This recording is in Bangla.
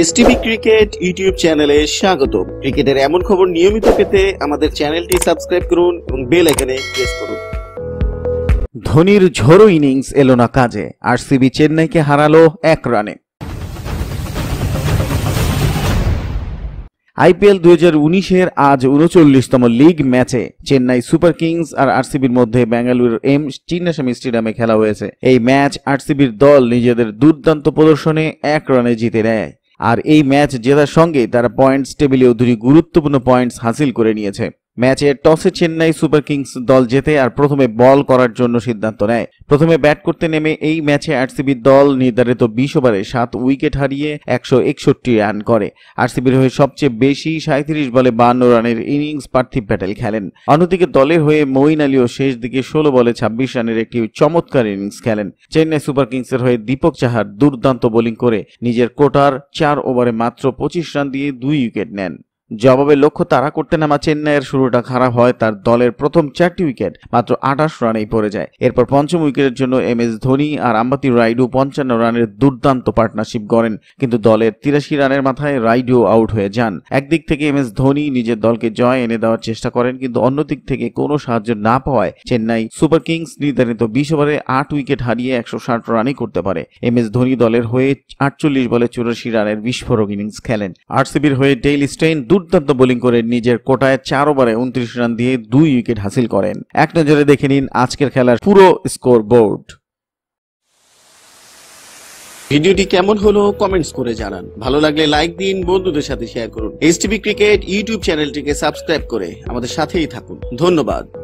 এসটিভি ক্রিকেট ইউটিউব চ্যানেলে স্বাগত ক্রিকেটের এমন খবর নিয়মিত পেতে আমাদের চ্যানেলটি সাবস্ক্রাইব করুন এবং বেল আইকনে প্রেস করুন ধোনির ঝোড়ো ইনিংস এলো না কাজে আরসিবি চেন্নাইকে হারালো এক রানে আইপিএল দু হাজার উনিশের আজ উনচল্লিশতম লিগ ম্যাচে চেন্নাই সুপার কিংস আর আরসিবির মধ্যে বেঙ্গালুরুর এম চিন্নাস্বামী স্টেডিয়ামে খেলা হয়েছে এই ম্যাচ আরসিবির দল নিজেদের দুর্দান্ত প্রদর্শনে এক রানে জিতে নেয় আর এই ম্যাচ জেতার সঙ্গে তারা পয়েন্টস টেবিলেও দুটি গুরুত্বপূর্ণ পয়েন্টস হাসিল করে নিয়েছে ম্যাচে টসে চেন্নাই সুপার কিংস দল জেতে আর প্রথমে বল করার জন্য সিদ্ধান্ত নেয় প্রথমে ব্যাট করতে নেমে এই ম্যাচে আরসিবির দল নির্ধারিত বিশ ওভারে সাত উইকেট হারিয়ে একশো একষট্টি রান করে আরসিবির হয়ে সবচেয়ে বেশি সাঁত্রিশ বলে বান্ন রানের ইনিংস পার্থিব প্যাটেল খেলেন অন্যদিকে দলের হয়ে মঈন আলীও শেষ দিকে ষোলো বলে ছাব্বিশ রানের একটি চমৎকার ইনিংস খেলেন চেন্নাই সুপার কিংসের হয়ে দীপক চাহার দুর্দান্ত বোলিং করে নিজের কোটার চার ওভারে মাত্র পঁচিশ রান দিয়ে দুই উইকেট নেন জবাবে লক্ষ্য তারা করতে নামা চেন্নাইয়ের শুরুটা খারাপ হয় তার দলের প্রথম চারটি উইকেট মাত্র আঠাশ রানেই পড়ে যায় এরপর পঞ্চম উইকেটের জন্য এম এস ধোনি আর আম্বাতি রাইডু পঞ্চান্ন রানের দুর্দান্ত পার্টনারশিপ গড়েন কিন্তু দলের তিরাশি রানের মাথায় রাইডু আউট হয়ে যান একদিক থেকে এম এস ধোনি নিজের দলকে জয় এনে দেওয়ার চেষ্টা করেন কিন্তু অন্যদিক থেকে কোনো সাহায্য না পাওয়ায় চেন্নাই সুপার কিংস নির্ধারিত বিশ ওভারে আট উইকেট হারিয়ে একশো ষাট রানই করতে পারে এম এস ধোনি দলের হয়ে আটচল্লিশ বলে চুরাশি রানের বিস্ফোরক ইনিংস খেলেন আরসিবির হয়ে ডেইলি স্টেইন দু দুর্দান্ত বোলিং করে নিজের কোটায় চার ওভারে উনত্রিশ রান দিয়ে দুই উইকেট হাসিল করেন এক নজরে দেখে নিন আজকের খেলার পুরো স্কোর বোর্ড ভিডিওটি কেমন হলো কমেন্টস করে জানান ভালো লাগলে লাইক দিন বন্ধুদের সাথে শেয়ার করুন টিভি ক্রিকেট ইউটিউব চ্যানেলটিকে সাবস্ক্রাইব করে আমাদের সাথেই থাকুন ধন্যবাদ